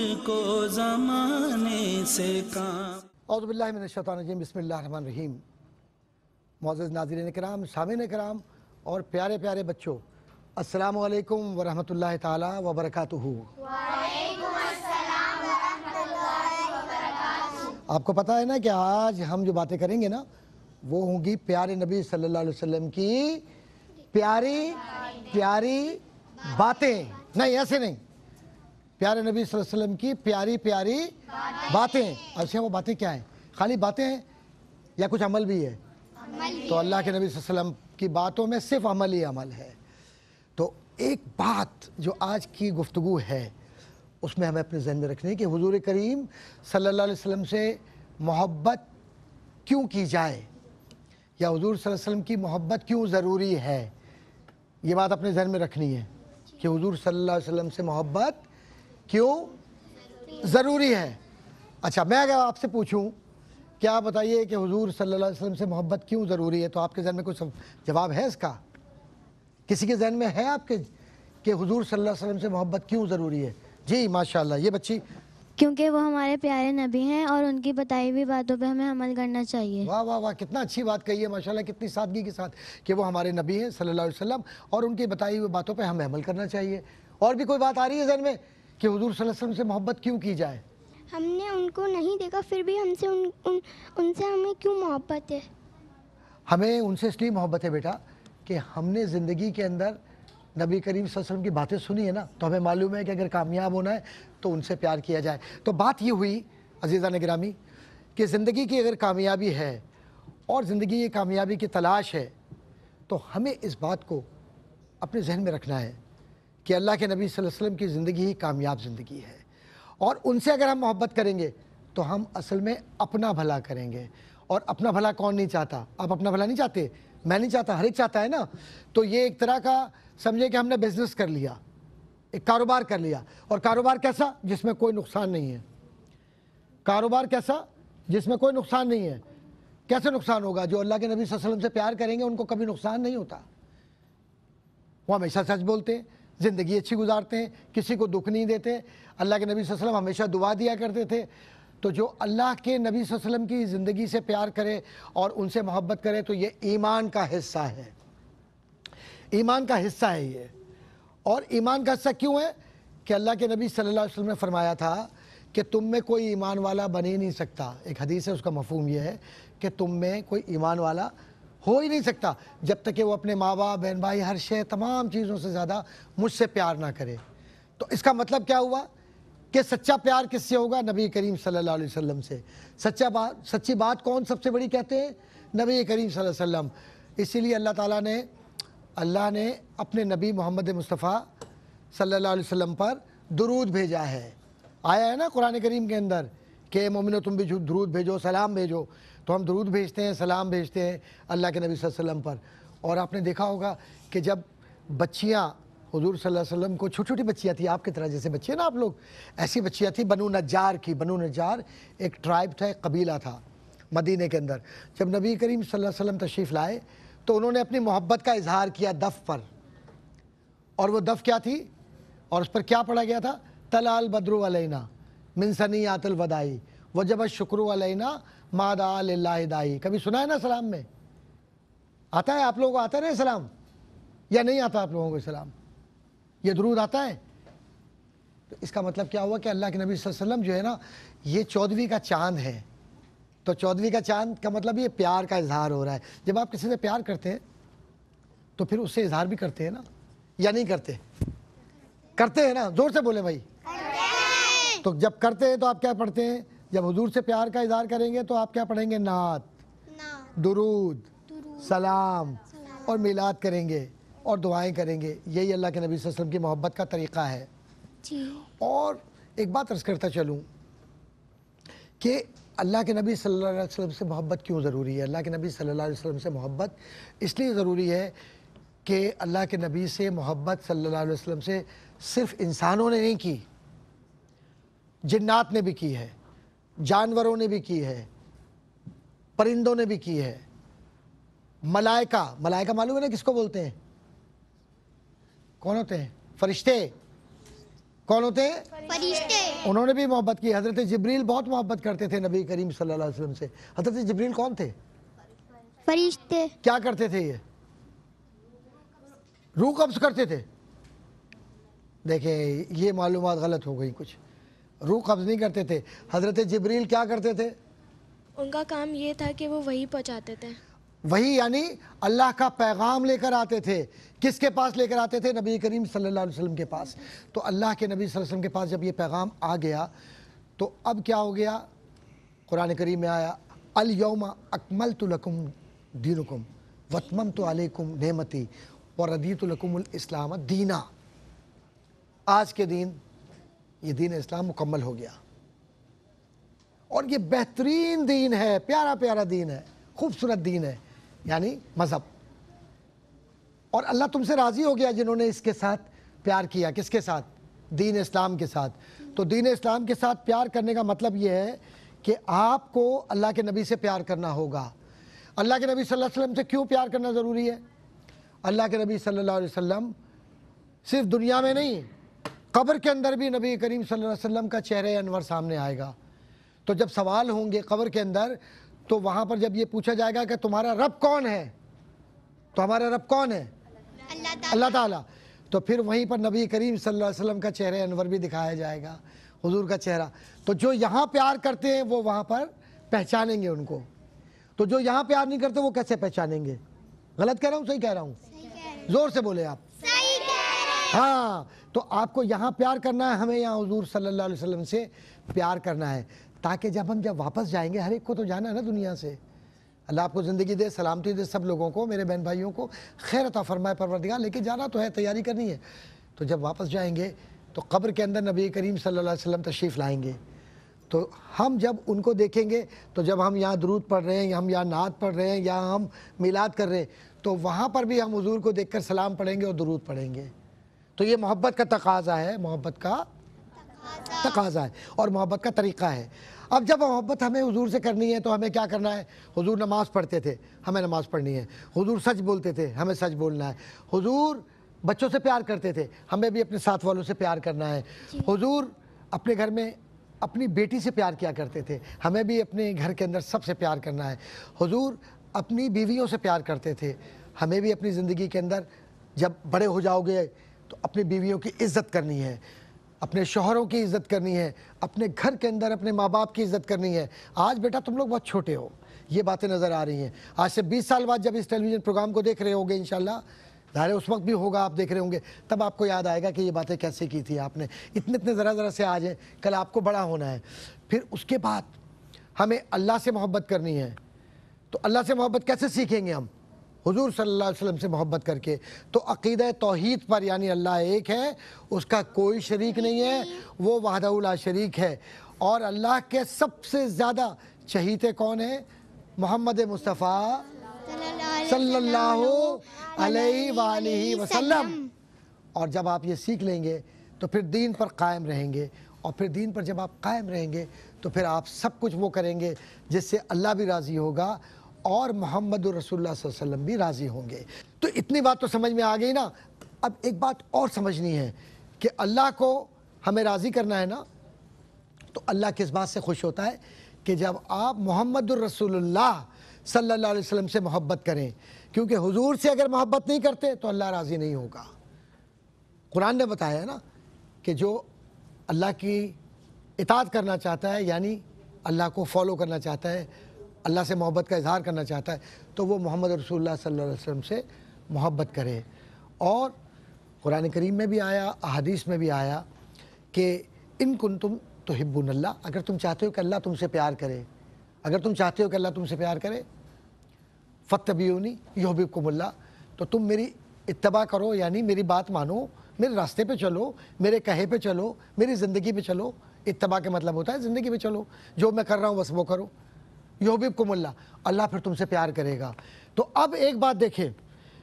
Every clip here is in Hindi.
को जमाने से काम अवबिल्लाशतानजीम बसमीम मोज़ नाजरन कराम सामिन कराम और प्यारे प्यारे बच्चों अस्सलाम वालेकुम वरहमतुल्लाह ताला आपको पता है ना कि आज हम जो बातें करेंगे ना वो होंगी प्यारे नबी सल्लल्लाहु अलैहि वसल्लम की प्यारी प्यारी बातें नहीं ऐसे नहीं प्यारे नबी वसल्लम की प्यारी प्यारी बातें अच्छा वो बातें क्या हैं खाली बातें हैं या कुछ अमल भी है अमल तो अल्लाह के नबी वसल्लम की बातों में सिर्फ अमल ही अमल है तो एक बात जो आज की गुफ्तु है उसमें हमें अपने जहन में रखनी कि हजूर करीम सल्ला वसम से मोहब्बत क्यों की जाए या हजूर वसम की मोहब्बत क्यों ज़रूरी है ये बात अपने जहन में रखनी है कि हजूर सल्ला वसम से मोहब्बत क्यों ज़रूरी है अच्छा मैं अगर आपसे पूछूं क्या बताइए कि हुजूर सल्लल्लाहु अलैहि वसल्लम से मोहब्बत क्यों ज़रूरी है तो आपके जहन में कुछ जवाब है इसका किसी के जहन में है आपके कि हुजूर सल्लल्लाहु अलैहि वसल्लम से मोहब्बत क्यों ज़रूरी है जी माशाल्लाह ये बच्ची क्योंकि वो हमारे प्यारे नबी हैं और उनकी बताई हुई बातों पे हमें अमल करना चाहिए वाह वाह वाह कितना अच्छी बात कही है माशाल्लाह कितनी सादगी के साथ कि वो हमारे नबी हैं सल्लल्लाहु अलैहि वसल्लम और उनकी बताई हुई बातों पे हमें अमल करना चाहिए और भी कोई बात आ रही है जहन में कि हजूर वसल्लम से मोहब्बत क्यों की जाए हमने उनको नहीं देखा फिर भी हमसे उन, उन उनसे हमें क्यों मोहब्बत है हमें उनसे इसलिए मोहब्बत है बेटा कि हमने ज़िंदगी के अंदर नबी करीम वसल्लम की बातें सुनी है ना तो हमें मालूम है कि अगर कामयाब होना है तो उनसे प्यार किया जाए तो बात ये हुई अजीज़ा निगरामी कि ज़िंदगी की अगर कामयाबी है और ज़िंदगी की कामयाबी की तलाश है तो हमें इस बात को अपने जहन में रखना है कि अल्लाह के नबी वसल्लम की ज़िंदगी ही कामयाब ज़िंदगी है और उनसे अगर हम मोहब्बत करेंगे तो हम असल में अपना भला करेंगे और अपना भला कौन नहीं चाहता आप अपना भला नहीं चाहते मैं नहीं चाहता हर एक चाहता है ना तो ये एक तरह का समझे कि हमने बिजनेस कर लिया एक कारोबार कर लिया और कारोबार कैसा जिसमें कोई नुकसान नहीं है कारोबार कैसा जिसमें कोई नुकसान नहीं है कैसे नुकसान होगा जो अल्लाह के नबी वसल्लम से प्यार करेंगे उनको कभी नुकसान नहीं होता वो हमेशा सच बोलते हैं ज़िंदगी अच्छी गुजारते हैं किसी को दुख नहीं देते अल्लाह के नबी वसलम हमेशा दुआ दिया करते थे तो जो अल्लाह के नबी वसलम की ज़िंदगी से प्यार करे और उनसे मोहब्बत करे तो ये ईमान का हिस्सा है ईमान का हिस्सा है ये और ईमान का हिस्सा क्यों है कि अल्लाह के नबी सल्लल्लाहु अलैहि वसल्लम ने फरमाया था कि तुम में कोई ईमान वाला बन ही नहीं सकता एक हदीस है उसका मफहम यह है कि तुम में कोई ईमान वाला हो ही नहीं सकता जब तक कि वो अपने माँ बाप बहन भाई हर शे तमाम चीज़ों से ज़्यादा मुझसे प्यार ना करे तो इसका मतलब क्या हुआ कि सच्चा प्यार किससे होगा नबी करीम सल्लल्लाहु अलैहि वसल्लम से सच्चा बात सच्ची बात कौन सबसे बड़ी कहते हैं नबी करीम सल्लल्लाहु अलैहि वसल्लम इसीलिए अल्लाह ताला ने अल्लाह ने अपने नबी मोहम्मद मुस्तफ़ा सल्लल्लाहु अलैहि वसल्लम पर दरूद भेजा है आया है ना कुरान करीम के अंदर के मोमिनो तुम भी दरूद भेजो सलाम भेजो तो हम दरूद भेजते हैं सलाम भेजते हैं अल्लाह के नबी वसल्लम पर और आपने देखा होगा कि जब बच्चियाँ हजूर वसल्लम को छोटी छोटी बच्चियाँ थी आपकी तरह जैसे बच्चे ना आप लोग ऐसी बच्चियाँ थी बनू नजार की बनू नजार एक ट्राइब था एक कबीला था मदीने के अंदर जब नबी करीम वसल्लम तशरीफ़ लाए तो उन्होंने अपनी मोहब्बत का इजहार किया दफ़ पर और वो दफ़ क्या थी और उस पर क्या पढ़ा गया था तलाल बद्रू अलैना मिनसनी आतल वदाई वजब शुक्र अलैना मादा कभी सुना है ना सलाम में आता है आप लोगों को आता है ना सलाम या नहीं आता आप लोगों को सलाम ये दरूद आता है तो इसका मतलब क्या हुआ कि अल्लाह के नबी वसल्लम जो है ना ये चौदहवीं का चांद है तो चौदहवीं का चांद का मतलब ये प्यार का इजहार हो रहा है जब आप किसी से प्यार करते हैं तो फिर उससे इजहार भी करते हैं ना या नहीं करते करते हैं ना जोर से बोले भाई तो जब करते हैं तो आप क्या पढ़ते हैं जब हजूर से प्यार का इजहार करेंगे तो आप क्या पढ़ेंगे नात दुरूद, सलाम, और मिलाद करेंगे और दुआएं करेंगे यही अल्लाह के नबी वसल्लम की मोहब्बत का तरीक़ा है जी। और एक बात अर्ज़ करता चलूँ कि अल्लाह के नबी सल्लल्लाहु अलैहि वसल्लम से मोहब्बत क्यों ज़रूरी है अल्लाह के नबी सल्लल्लाहु अलैहि वसल्लम से मोहब्बत इसलिए ज़रूरी है कि अल्लाह के नबी से मोहब्बत सल्लल्लाहु अलैहि वसल्लम से सिर्फ इंसानों ने नहीं की जिन्नात ने भी की है जानवरों ने भी की है परिंदों ने भी की है मलाइका मलाइका मालूम है ना किसको बोलते हैं कौन होते हैं फरिश्ते कौन होते हैं फरिश्ते उन्होंने भी मोहब्बत की हजरत जबरील बहुत मोहब्बत करते थे नबी करीम सल्लल्लाहु अलैहि वसल्लम से हजरत जबरील कौन थे फरिश्ते क्या करते थे ये रूह कब्ज करते थे देखें ये मालूम गलत हो गई कुछ रूह कब्ज़ नहीं करते थे हज़रत जबरील क्या करते थे उनका काम ये था कि वो वही पहुँचाते थे वही यानी अल्लाह का पैगाम लेकर आते थे किसके पास लेकर आते थे नबी करीम सल्लल्लाहु अलैहि वसल्लम के पास तो अल्लाह के नबी सल्लल्लाहु अलैहि वसल्लम के पास जब ये पैगाम आ गया तो अब क्या हो गया कुरान करीम में आया अलयम अकमल तुलकुम दीनकुम वतमम तो अलकुम नमती और रदीतुलकुम इस्लाम दीना आज के दिन ये दीन इस्लाम मुकम्मल हो गया और ये बेहतरीन दीन है प्यारा प्यारा दीन है खूबसूरत दीन है यानी मज़हब और अल्लाह तुमसे राज़ी हो गया जिन्होंने इसके साथ प्यार किया किसके साथ दीन इस्लाम के साथ तो दीन इस्लाम के साथ प्यार करने का मतलब ये है कि आपको अल्लाह के नबी से प्यार करना होगा अल्लाह के नबी सल्लल्लाहु अलैहि वसल्लम से क्यों प्यार करना ज़रूरी है अल्लाह के नबी सल्लल्लाहु अलैहि वसल्लम सिर्फ दुनिया में नहीं कब्र के अंदर भी नबी करीम सल्लल्लाहु अलैहि वसल्लम का चेहरे अनवर सामने आएगा तो जब सवाल होंगे कब्र के अंदर तो वहाँ पर जब ये पूछा जाएगा कि तुम्हारा रब कौन है तो हमारा रब कौन है अल्लाह ताला तो फिर वहीं पर नबी करीम सल्लल्लाहु अलैहि वसल्लम का चेहरे अनवर भी दिखाया जाएगा हुजूर का चेहरा तो जो यहाँ प्यार करते हैं वो वहाँ पर पहचानेंगे उनको तो जो यहाँ प्यार नहीं करते वो कैसे पहचानेंगे गलत कह रहा हूँ सही कह रहा हूँ ज़ोर से बोले आप हाँ तो आपको यहाँ प्यार करना है हमें यहाँ हजूर सल्ला वसम से प्यार करना है ताकि जब हम जब वापस जाएंगे हर एक को तो जाना है ना दुनिया से अल्लाह आपको ज़िंदगी दे सलामती दे सब लोगों को मेरे बहन भाइयों को खैर अता फरमाए परवरदिगार लेकिन जाना तो है तैयारी करनी है तो जब वापस जाएंगे तो कब्र के अंदर नबी करीम सल्लल्लाहु अलैहि वसल्लम तशरीफ़ लाएंगे तो हम जब उनको देखेंगे तो जब हम यहाँ दरूद पढ़ रहे हैं या हम यहाँ नात पढ़ रहे हैं या हम मिलाद कर रहे हैं तो वहाँ पर भी हम हजूर को देखकर सलाम पढ़ेंगे और दरूद पढ़ेंगे तो ये मोहब्बत का तकाजा है मोहब्बत का तकाजा है और मोहब्बत का तरीक़ा है अब जब मोहब्बत हमें हुजूर से करनी है तो हमें क्या करना है हुजूर नमाज़ पढ़ते थे हमें नमाज़ पढ़नी है हुजूर सच बोलते थे हमें सच बोलना है हुजूर बच्चों से प्यार करते थे हमें भी अपने साथ वालों से प्यार करना है हुजूर अपने घर में अपनी बेटी से प्यार किया करते थे हमें भी अपने घर के अंदर सबसे प्यार करना है हुजूर अपनी बीवियों से प्यार करते थे हमें भी अपनी ज़िंदगी के अंदर जब बड़े हो जाओगे तो अपनी बीवियों की इज्जत करनी है अपने शोहरों की इज्जत करनी है अपने घर के अंदर अपने माँ बाप की इज्जत करनी है आज बेटा तुम लोग बहुत छोटे हो ये बातें नज़र आ रही हैं आज से 20 साल बाद जब इस टेलीविज़न प्रोग्राम को देख रहे होंगे इन ज़ाहिर उस वक्त भी होगा आप देख रहे होंगे तब आपको याद आएगा कि ये बातें कैसे की थी आपने इतने इतने ज़रा ज़रा से आज हैं कल आपको बड़ा होना है फिर उसके बाद हमें अल्लाह से मोहब्बत करनी है तो अल्लाह से मोहब्बत कैसे सीखेंगे हम हुजूर सल्लल्लाहु अलैहि वसल्लम से मोहब्बत करके तो अकीद तोहद पर यानी अल्लाह एक है उसका कोई शरीक नहीं है वो वाहदा शरीक है और अल्लाह के सबसे ज़्यादा चहीते कौन है मोहम्मद मुस्तफ़ा सल्लल्लाहु वसल्लम और जब आप ये सीख लेंगे तो फिर दीन पर कायम रहेंगे और फिर दीन पर जब आप कायम रहेंगे तो फिर आप सब कुछ वो करेंगे जिससे अल्लाह भी राज़ी होगा और मोहम्मद रसोल्ला भी राज़ी होंगे तो इतनी बात तो समझ में आ गई ना अब एक बात और समझनी है कि अल्लाह को हमें राज़ी करना है ना तो अल्लाह किस बात से खुश होता है कि जब आप मोहम्मद रसोल्ला सल्ला वसम से मोहब्बत करें क्योंकि हजूर से अगर मोहब्बत नहीं करते तो अल्लाह राज़ी नहीं होगा कुरान ने बताया है ना कि जो अल्लाह की इताद करना चाहता है यानी अल्लाह को फॉलो करना चाहता है अल्लाह से मोहब्बत का इजहार करना चाहता है तो वो मोहम्मद रसूल सल्लल्लाहु अलैहि वसल्लम से मोहब्बत करे और कुरान करीम में भी आया अहदीस में भी आया कि इन कुन तुम तो हिब्बुन अल्लाह अगर तुम चाहते हो कि अल्लाह तुमसे प्यार करे अगर तुम चाहते हो कि अल्लाह तुमसे प्यार करे फ़तबीनी यहबिबकुमल्ला तो तुम मेरी इतबा करो यानी मेरी बात मानो मेरे रास्ते पे चलो मेरे कहे पे चलो मेरी ज़िंदगी पे चलो इतबा के मतलब होता है ज़िंदगी पे चलो जो मैं कर रहा हूँ बस वो करो योबिब अल्लाह फिर तुमसे प्यार करेगा तो अब एक बात देखें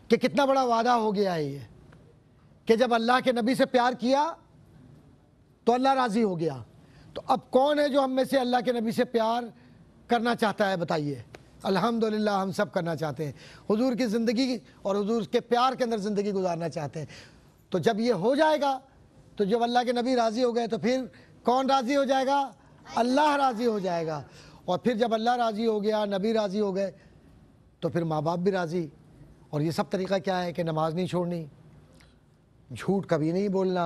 कि कितना बड़ा वादा हो गया है ये कि जब अल्लाह के नबी से प्यार किया तो अल्लाह राज़ी हो गया तो अब कौन है जो हम में से अल्लाह के नबी से प्यार करना चाहता है बताइए अल्हम्दुलिल्लाह हम सब करना चाहते हैं हुजूर की ज़िंदगी और हुजूर के प्यार के अंदर ज़िंदगी गुजारना चाहते हैं तो जब ये हो जाएगा तो जब अल्लाह के नबी राज़ी हो गए तो फिर कौन राज़ी हो जाएगा अल्लाह राज़ी हो जाएगा और फिर जब अल्लाह राज़ी हो गया नबी राज़ी हो गए तो फिर माँ बाप भी राज़ी और ये सब तरीका क्या है कि नमाज नहीं छोड़नी झूठ कभी नहीं बोलना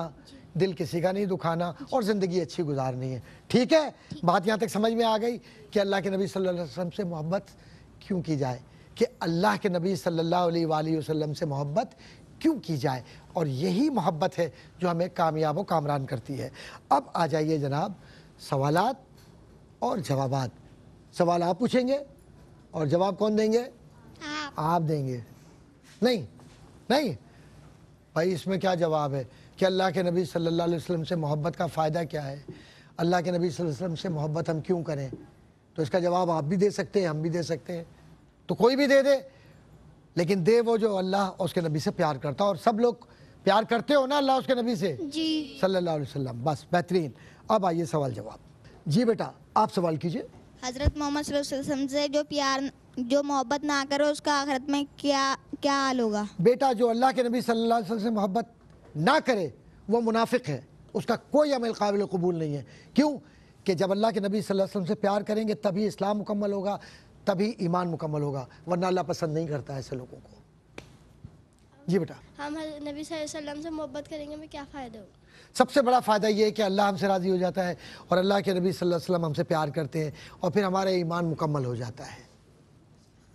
दिल किसी का नहीं दुखाना और ज़िंदगी अच्छी गुजारनी है ठीक है बात यहाँ तक समझ में आ गई कि अल्लाह के नबी सल्लल्लाहु अलैहि वसल्लम से मोहब्बत क्यों की जाए कि अल्लाह के नबी सल्लल्लाहु अलैहि वसल्लम से मोहब्बत क्यों की जाए और यही मोहब्बत है जो हमें कामयाब व कामरान करती है अब आ जाइए जनाब सवालात और जवाबात सवाल आप पूछेंगे और जवाब कौन देंगे आप, आप देंगे नहीं नहीं भाई इसमें क्या जवाब है कि अल्लाह के नबी सल्लल्लाहु अलैहि वसल्लम से मोहब्बत का फ़ायदा क्या है अल्लाह के नबी सल्लल्लाहु अलैहि वसल्लम से मोहब्बत हम क्यों करें तो इसका जवाब आप भी दे सकते हैं हम भी दे सकते हैं तो कोई भी दे दे लेकिन दे वो जो अल्लाह उसके नबी से प्यार करता और सब लोग प्यार करते हो ना अल्लाह उसके नबी से सल्ला सल्लल्लाहु अलैहि वसल्लम बस बेहतरीन अब आइए सवाल जवाब जी बेटा आप सवाल कीजिए हज़रत मोहम्मद से जो प्यार जो मोहब्बत ना करे उसका आखिरत में क्या क्या हाल होगा बेटा जो अल्लाह के नबी सल्लल्लाहु अलैहि वसल्लम से मोहब्बत ना करे वो मुनाफिक है उसका कोई अमल काबिल कबूल नहीं है क्यों कि जब अल्लाह के नबी सल्लल्लाहु अलैहि वसल्लम से प्यार करेंगे तभी इस्लाम मुकम्मल होगा तभी ईमान मुकम्मल होगा वरना अल्लाह पसंद नहीं करता ऐसे लोगों को जी बेटा हम नबी सल्लम से मोहब्बत करेंगे में क्या फ़ायदा हो सबसे बड़ा फ़ायदा ये है कि अल्लाह हमसे राज़ी हो जाता है और अल्लाह के नबी सल्लल्लाहु अलैहि वसल्लम हमसे प्यार करते हैं और फिर हमारा ईमान मुकम्मल हो जाता है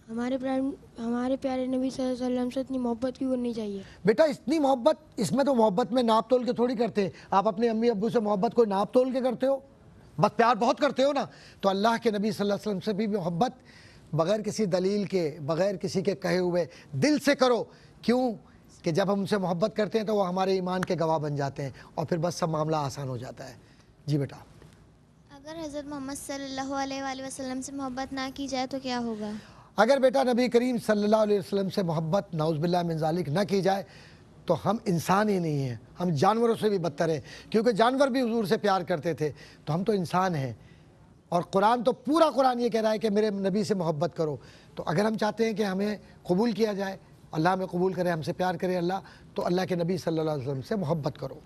हमारे हमारे प्यारे नबी वसल्लम से इतनी मोहब्बत क्यों करनी चाहिए बेटा इतनी मोहब्बत इसमें तो मोहब्बत में नाप तोल के थोड़ी करते हैं आप अपने अम्मी अबू से मोहब्बत को नाप तोल के करते हो बस प्यार बहुत करते हो ना तो अल्लाह के नबी सल्लल्लाहु अलैहि वसल्लम से भी मोहब्बत बग़ैर किसी दलील के बग़ैर किसी के कहे हुए दिल से करो क्यों कि जब हम उनसे मोहब्बत करते हैं तो वो हमारे ईमान के गवाह बन जाते हैं और फिर बस सब मामला आसान हो जाता है जी बेटा अगर हज़रत मोहम्मद सल्लल्लाहु वसल्लम से मोहब्बत ना की जाए तो क्या होगा अगर बेटा नबी करीम सल्लल्लाहु अलैहि वसल्लम से मोहब्बत नाउज़बिल्ला मिनजालिक ना की जाए तो हम इंसान ही नहीं हैं हम जानवरों से भी बदतर हैं क्योंकि जानवर भी हजूर से प्यार करते थे तो हम तो इंसान हैं और कुरान तो पूरा कुरान ये कह रहा है कि मेरे नबी से मोहब्बत करो तो अगर हम चाहते हैं कि हमें कबूल किया जाए अल्लाह में कबूल करें हमसे प्यार करें अल्लाह तो अल्लाह के नबी सल्लल्लाहु अलैहि वसल्लम से मोहब्बत करो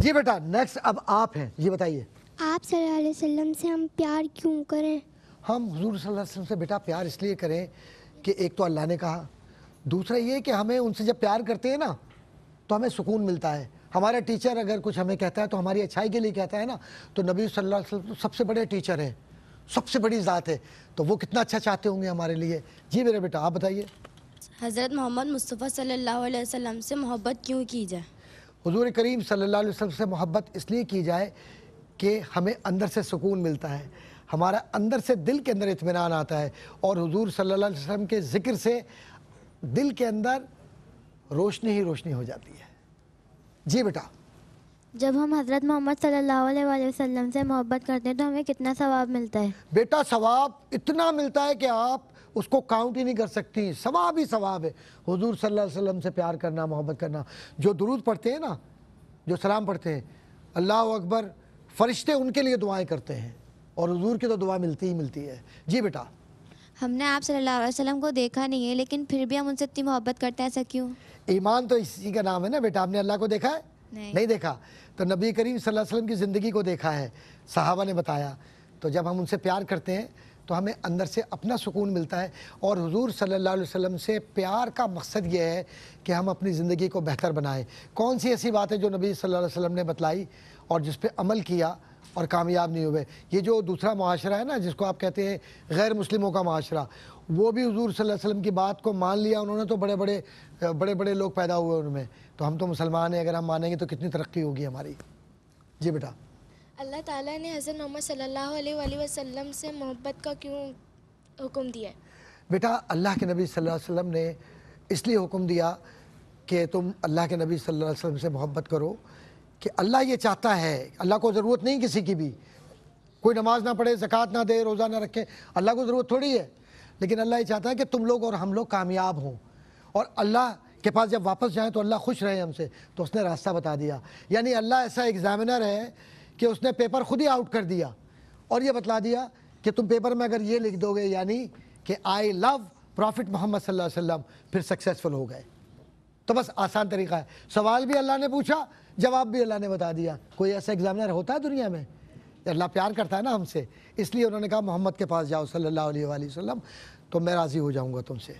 जी बेटा नेक्स्ट अब आप हैं ये बताइए आप सल्लल्लाहु अलैहि वसल्लम से हम प्यार क्यों करें हम हजूर सल्लल्लाहु अलैहि वसल्लम से बेटा प्यार इसलिए करें कि एक तो अल्लाह ने कहा दूसरा ये कि हमें उनसे जब प्यार करते हैं ना तो हमें सुकून मिलता है हमारा टीचर अगर कुछ हमें कहता है तो हमारी अच्छाई के लिए कहता है ना तो नबी सल्लल्लाहु अलैहि वसल्लम तो सबसे बड़े टीचर हैं सबसे बड़ी ज़ात है तो वो कितना अच्छा चाहते होंगे हमारे लिए जी मेरे बेटा आप बताइए हज़रत मोहम्मद मुस्तफ़ा सल्लल्लाहु अलैहि वसल्लम से मोहब्बत क्यों की जाए हुजूर करीम सल्लल्लाहु अलैहि वसल्लम से मोहब्बत इसलिए की जाए कि हमें अंदर से सुकून मिलता है हमारा अंदर से दिल के अंदर इतमान आता है और हुजूर सल्लल्लाहु अलैहि वसल्लम के ज़िक्र से दिल के अंदर रोशनी ही रोशनी हो जाती है जी बेटा जब हम हज़रत मोहम्मद सल्लल्लाहु अलैहि वसल्लम से मोहब्बत करते हैं तो हमें कितना सवाब मिलता है बेटा सवाब इतना मिलता है कि आप उसको काउंट ही नहीं कर सकती सवाब ही सवाब है हजूर सल्ला वसम से प्यार करना मोहब्बत करना जो दुरूद पढ़ते हैं ना जो सलाम पढ़ते हैं अल्लाह अकबर फरिश्ते उनके लिए दुआएं करते हैं और हजूर की तो दुआ मिलती ही मिलती है जी बेटा हमने आप सल्लल्लाहु अलैहि वसल्लम को देखा नहीं है लेकिन फिर भी हम उनसे इतनी मोहब्बत करते हैं ऐसा क्यों ईमान तो इसी का नाम है ना बेटा आपने अल्लाह को देखा है नहीं, नहीं देखा तो नबी करीम सल्लल्लाहु अलैहि वसल्लम की ज़िंदगी को देखा है सहाबा ने बताया तो जब हम उनसे प्यार करते हैं तो हमें अंदर से अपना सुकून मिलता है और हजूर सल्ला वसम से प्यार का मकसद ये है कि हम अपनी ज़िंदगी को बेहतर बनाएं कौन सी ऐसी बात है जो नबी सल्ला वसम ने बतलाई और जिस पर अमल किया और कामयाब नहीं हुए ये जो दूसरा माशरा है ना जिसको आप कहते हैं गैर मुस्लिमों का माशरा वो भी हजूर वसम की बात को मान लिया उन्होंने तो बड़े बड़े बड़े बड़े लोग पैदा हुए उनमें तो हम तो मुसलमान हैं अगर हम मानेंगे तो कितनी तरक्की होगी हमारी जी बेटा अल्लाह ताला ने हज़रत मोहम्मद सल्लल्लाहु अलैहि वसल्लम से मोहब्बत का क्यों हुक्म दिया है बेटा अल्लाह के नबी सल्लल्लाहु अलैहि वसल्लम ने इसलिए हुक्म दिया कि तुम अल्लाह के नबी सल्लल्लाहु अलैहि वसल्लम से मोहब्बत करो कि अल्लाह ये चाहता है अल्लाह को ज़रूरत नहीं किसी की भी कोई नमाज ना पढ़े ज़क़़त ना दे रोज़ा ना रखे अल्लाह को ज़रूरत थोड़ी है लेकिन अल्लाह ये चाहता है कि तुम लोग और हम लोग कामयाब हों और अल्लाह के पास जब वापस जाएँ तो अल्लाह खुश रहे हमसे तो उसने रास्ता बता दिया यानी अल्लाह ऐसा एग्ज़ामिनर है कि उसने पेपर खुद ही आउट कर दिया और ये बतला दिया कि तुम पेपर में अगर ये लिख दोगे यानी कि आई लव प्रॉफिट मोहम्मद सल्लल्लाहु अलैहि वसल्लम फिर सक्सेसफुल हो गए तो बस आसान तरीका है सवाल भी अल्लाह ने पूछा जवाब भी अल्लाह ने बता दिया कोई ऐसा एग्जामिनर होता है दुनिया में अल्लाह प्यार करता है ना हमसे इसलिए उन्होंने कहा मोहम्मद के पास जाओ सल्लल्लाहु अलैहि वसल्लम तो मैं राज़ी हो जाऊँगा तुमसे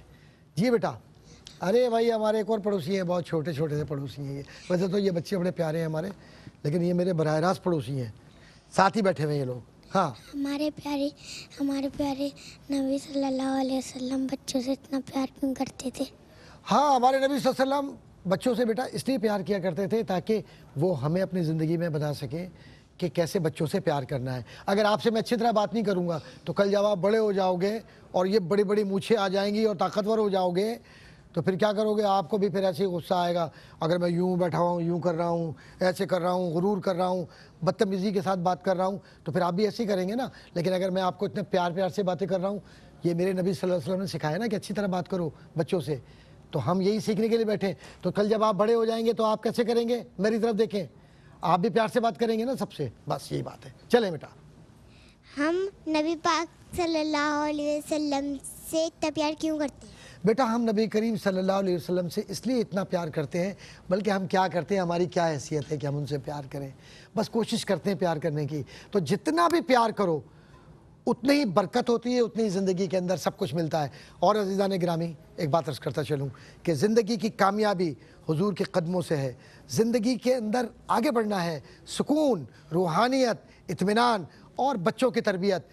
जी बेटा अरे भाई हमारे एक और पड़ोसी हैं बहुत छोटे छोटे से पड़ोसी हैं ये वैसे तो ये बच्चे बड़े प्यारे हैं हमारे लेकिन ये मेरे बरह रास्त पड़ोसी हैं साथ ही बैठे हुए ये लोग हाँ हमारे प्यारे हमारे प्यारे नबी सल्लल्लाहु अलैहि वसल्लम बच्चों से इतना प्यार क्यों करते थे हाँ हमारे नबी वसल्लम बच्चों से बेटा इसलिए प्यार किया करते थे ताकि वो हमें अपनी ज़िंदगी में बता सकें कि कैसे बच्चों से प्यार करना है अगर आपसे मैं अच्छी तरह बात नहीं करूँगा तो कल जब आप बड़े हो जाओगे और ये बड़ी बड़ी मूछे आ जाएंगी और ताकतवर हो जाओगे तो फिर क्या करोगे आपको भी फिर ऐसे ही गुस्सा आएगा अगर मैं यूँ बैठा हुआ हूँ यूँ कर रहा हूँ ऐसे कर रहा हूँ गुरूर कर रहा हूँ बदतमीज़ी के साथ बात कर रहा हूँ तो फिर आप भी ऐसे ही करेंगे ना लेकिन अगर मैं आपको इतने प्यार प्यार से बातें कर रहा हूँ ये मेरे नबी सल्लल्लाहु अलैहि वसल्लम ने सिखाया ना कि अच्छी तरह बात करो बच्चों से तो हम यही सीखने के लिए बैठे तो कल जब आप बड़े हो जाएंगे तो आप कैसे करेंगे मेरी तरफ देखें आप भी प्यार से बात करेंगे ना सबसे बस यही बात है चले बेटा हम नबी पाक सल्लल्लाहु अलैहि वसल्लम से इतना प्यार क्यों करते हैं बेटा हम नबी करीम सल्लल्लाहु अलैहि वसल्लम से इसलिए इतना प्यार करते हैं बल्कि हम क्या करते हैं हमारी क्या हैसियत है कि हम उनसे प्यार करें बस कोशिश करते हैं प्यार करने की तो जितना भी प्यार करो उतनी ही बरकत होती है उतनी ही ज़िंदगी के अंदर सब कुछ मिलता है और अजीज़ा ने ग्रामी एक बात अर्ज करता चलूँ कि ज़िंदगी की कामयाबी हुजूर के कदमों से है ज़िंदगी के अंदर आगे बढ़ना है सुकून रूहानियत इतमान और बच्चों की तरबियत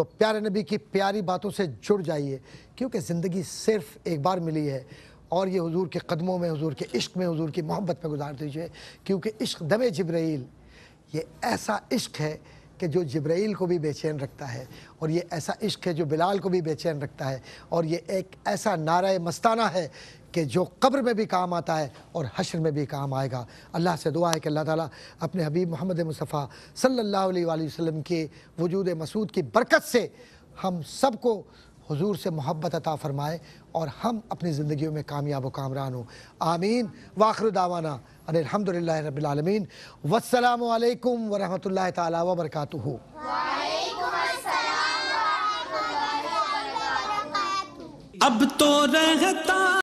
तो प्यारे नबी की प्यारी बातों से जुड़ जाइए क्योंकि ज़िंदगी सिर्फ एक बार मिली है और ये हुजूर के कदमों में हुजूर के इश्क में हुजूर की मोहब्बत में गुजार दीजिए क्योंकि इश्क दमे जब्राइल ये ऐसा इश्क है कि जो जब्राइल को भी बेचैन रखता है और ये ऐसा इश्क है जो बिलाल को भी बेचैन रखता है और ये एक ऐसा नारा मस्ताना है कि जो कब्र में भी काम आता है और हशर में भी काम आएगा अल्लाह से दुआ है कि अल्लाह ताला अपने हबीब मोहम्मद मुस्तफ़ा सल्लल्लाहु अलैहि वसल्लम के वजूद मसूद की बरकत से हम सबको हुजूर से मोहब्बत अता फ़रमाए और हम अपनी ज़िंदगी में कामयाब व कामरान हों आमीन वाखर दावाना अनिलहमदिल्ला रबालमीन वालकम वरहमल ताली वबरकू अब तो रहता